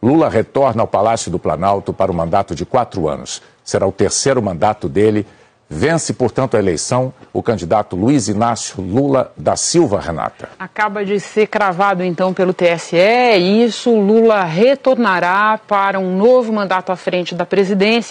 Lula retorna ao Palácio do Planalto para um mandato de quatro anos. Será o terceiro mandato dele. Vence, portanto, a eleição o candidato Luiz Inácio Lula da Silva Renata. Acaba de ser cravado, então, pelo TSE. E isso, Lula retornará para um novo mandato à frente da presidência.